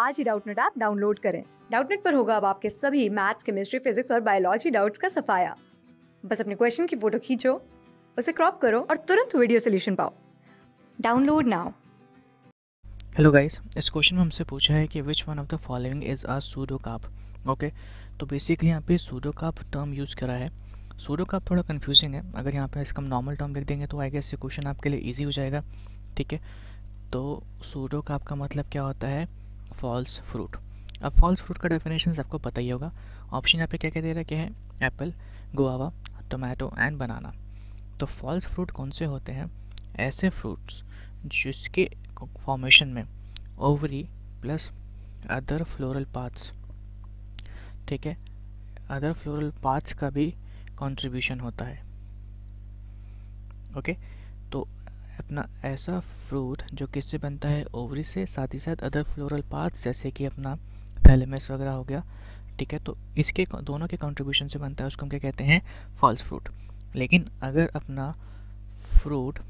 आज ही Doubtnut app download करें डाउटनेट पर होगा अब आपके सभी मैथ्स केमिस्ट्री फिजिक्स और बायोलॉजी डाउट्स का सफाया बस अपने क्वेश्चन की फोटो खींचो उसे क्रॉप करो और तुरंत वीडियो सोल्यूशन पाओ डाउनलोड नाउ हेलो गाइस इस क्वेश्चन में हमसे पूछा है कि which one of the following is a pseudocarp okay तो बेसिकली यहाँ पे सूडो काप टर्म यूज़ करा है सूडो काप थोड़ा कंफ्यूजिंग है अगर यहाँ पे इसका हम नॉर्मल टर्म लिख देंगे तो आई गेस ये क्वेश्चन आपके लिए इजी हो जाएगा ठीक है तो सूडो काप का मतलब क्या होता है फॉल्स फ्रूट अब फॉल्स फ्रूट का डेफिनेशन आपको पता ही होगा ऑप्शन यहाँ पे क्या क्या दे रखे हैं apple guava tomato and banana तो फॉल्स फ्रूट कौन से होते हैं ऐसे फ्रूट्स जिसके फॉर्मेशन में ovary plus other floral parts ठीक है अदर फ्लोरल पार्ट्स का भी कंट्रीब्यूशन होता है ओके तो अपना ऐसा फ्रूट जो किससे बनता है ओवरी से साथ ही साथ अदर फ्लोरल पार्ट्स जैसे कि अपना थैलेमस वगैरह हो गया ठीक है तो इसके दोनों के कंट्रीब्यूशन से बनता है उसको हम क्या कहते हैं फॉल्स फ्रूट लेकिन अगर अपना फ्रूट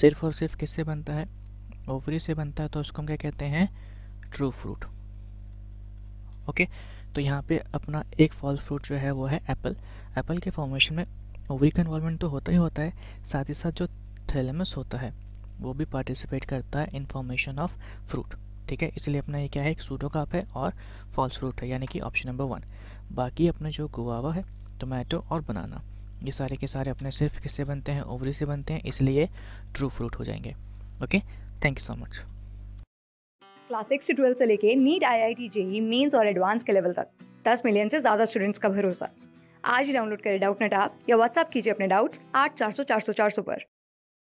सिर्फ और सिर्फ किससे बनता है ओवरी से बनता है तो उसको हम क्या कहते हैं ट्रू फ्रूट ओके तो यहाँ पे अपना एक फॉल्स फ्रूट जो है वो है एप्पल एप्पल के फॉर्मेशन में ओवरी का इन्वॉल्वमेंट तो होता ही होता है साथ ही साथ जो थैलेमस होता है वो भी पार्टिसिपेट करता है इन ऑफ फ्रूट ठीक है इसलिए अपना ये क्या है एक सूडो काप है और फॉल्स फ्रूट है यानी कि ऑप्शन नंबर वन बाकी अपना जो गुआवा है टोमेटो और बनाना ये सारे के सारे अपने सिर्फ किससे बनते हैं ओवरी से बनते हैं इसलिए ट्रू फ्रूट हो जाएंगे okay thank you so much class six से ट्वेल्थ से लेके NEET I I T JEE mains और एडवांस के लेवल तक दस मिलियन से ज़्यादा स्टूडेंट्स का भरोसा आज ही डाउनलोड करें डाउट नेट आप या व्हाट्सअप कीजिए अपने डाउट्स आठ चार सौ चार सौ चार सौ पर